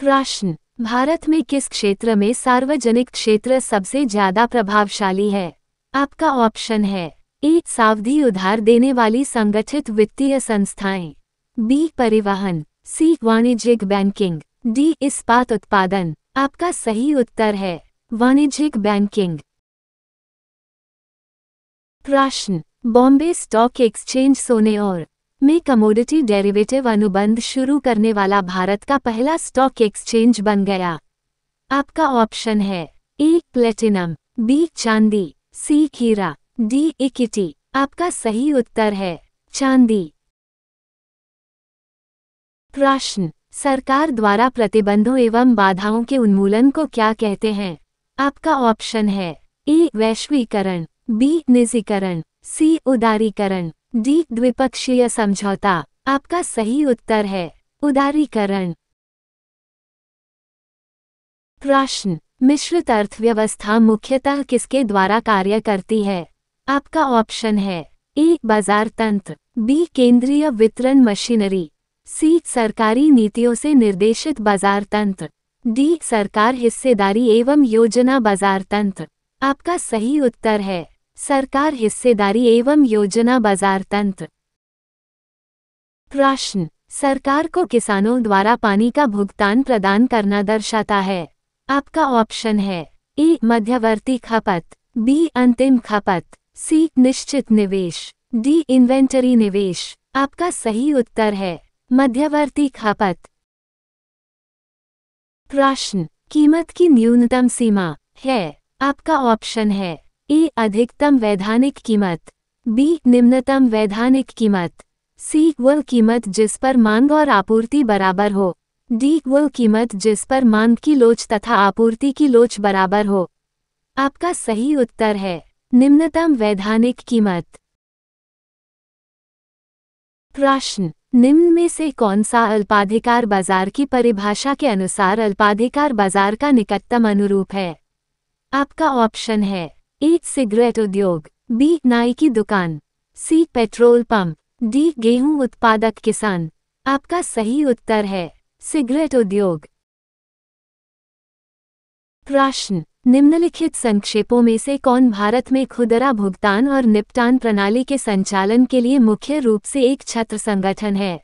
प्रश्न भारत में किस क्षेत्र में सार्वजनिक क्षेत्र सबसे ज्यादा प्रभावशाली है आपका ऑप्शन है ए सावधि उधार देने वाली संगठित वित्तीय संस्थाएं बी परिवहन सी वाणिज्यिक बैंकिंग डी इस्पात उत्पादन आपका सही उत्तर है वाणिज्यिक बैंकिंग प्रश्न बॉम्बे स्टॉक एक्सचेंज सोने और में कमोडिटी डेरिवेटिव अनुबंध शुरू करने वाला भारत का पहला स्टॉक एक्सचेंज बन गया आपका ऑप्शन है ए प्लेटिनम बी चांदी सी खीरा डी इक्विटी आपका सही उत्तर है चांदी प्रश्न सरकार द्वारा प्रतिबंधों एवं बाधाओं के उन्मूलन को क्या कहते हैं आपका ऑप्शन है ए वैश्वीकरण बी निजीकरण सी उदारीकरण डी द्विपक्षीय समझौता आपका सही उत्तर है उदारीकरण प्रश्न मिश्रित अर्थव्यवस्था मुख्यतः किसके द्वारा कार्य करती है आपका ऑप्शन है ए बाजार तंत्र बी केंद्रीय वितरण मशीनरी सी सरकारी नीतियों से निर्देशित बाजार तंत्र डी सरकार हिस्सेदारी एवं योजना बाजार तंत्र आपका सही उत्तर है सरकार हिस्सेदारी एवं योजना बाजार तंत्र प्रश्न सरकार को किसानों द्वारा पानी का भुगतान प्रदान करना दर्शाता है आपका ऑप्शन है ए मध्यवर्ती खपत बी अंतिम खपत सी निश्चित निवेश डी इन्वेंटरी निवेश आपका सही उत्तर है मध्यवर्ती खपत प्रश्न कीमत की न्यूनतम सीमा है आपका ऑप्शन है ए अधिकतम वैधानिक कीमत बी निम्नतम वैधानिक कीमत सी वह कीमत जिस पर मांग और आपूर्ति बराबर हो डी वह कीमत जिस पर मांग की लोच तथा आपूर्ति की लोच बराबर हो आपका सही उत्तर है निम्नतम वैधानिक कीमत प्रश्न निम्न में से कौन सा अल्पाधिकार बाजार की परिभाषा के अनुसार अल्पाधिकार बाजार का निकटतम अनुरूप है आपका ऑप्शन है एक सिगरेट उद्योग बी नाई की दुकान सी पेट्रोल पंप डी गेहूं उत्पादक किसान आपका सही उत्तर है सिगरेट उद्योग प्रश्न निम्नलिखित संक्षेपों में से कौन भारत में खुदरा भुगतान और निपटान प्रणाली के संचालन के लिए मुख्य रूप से एक छत्र संगठन है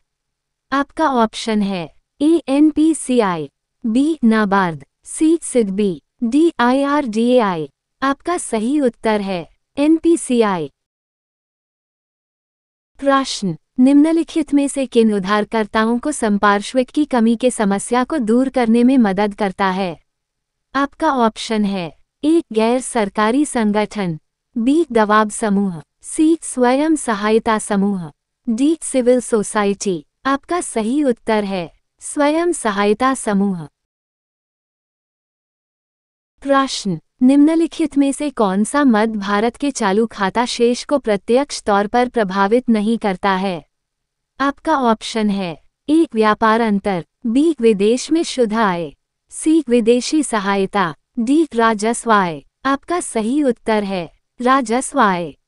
आपका ऑप्शन है A N P C I B NABARD C SIDBI D I R D A I आपका सही उत्तर है एनपीसीआई प्रश्न निम्नलिखित में से किन उधारकर्ताओं को संपार्श्विक की कमी के समस्या को दूर करने में मदद करता है आपका ऑप्शन है एक गैर सरकारी संगठन बी दबाव समूह सी स्वयं सहायता समूह डी सिविल सोसाइटी आपका सही उत्तर है स्वयं सहायता समूह प्रश्न निम्नलिखित में से कौन सा मद भारत के चालू खाता शेष को प्रत्यक्ष तौर पर प्रभावित नहीं करता है आपका ऑप्शन है एक व्यापार अंतर बी विदेश में शुद्ध आय सी विदेशी सहायता डी राजस्व आय आपका सही उत्तर है राजस्व आय